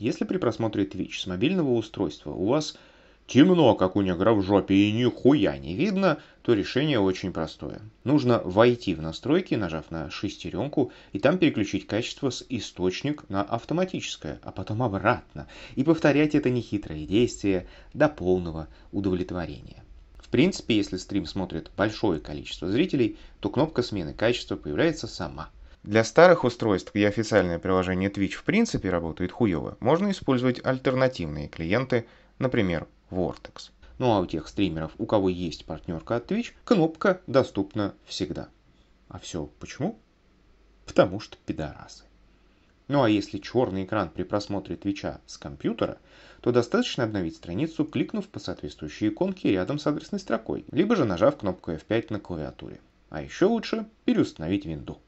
Если при просмотре Twitch с мобильного устройства у вас темно, как у негра в жопе, и нихуя не видно, то решение очень простое. Нужно войти в настройки, нажав на шестеренку, и там переключить качество с источник на автоматическое, а потом обратно, и повторять это нехитрое действие до полного удовлетворения. В принципе, если стрим смотрит большое количество зрителей, то кнопка смены качества появляется сама – для старых устройств, где официальное приложение Twitch в принципе работает хуево, можно использовать альтернативные клиенты, например, Vortex. Ну а у тех стримеров, у кого есть партнерка от Twitch, кнопка доступна всегда. А все почему? Потому что пидорасы. Ну а если черный экран при просмотре Твича с компьютера, то достаточно обновить страницу, кликнув по соответствующей иконке рядом с адресной строкой, либо же нажав кнопку F5 на клавиатуре. А еще лучше переустановить Windows.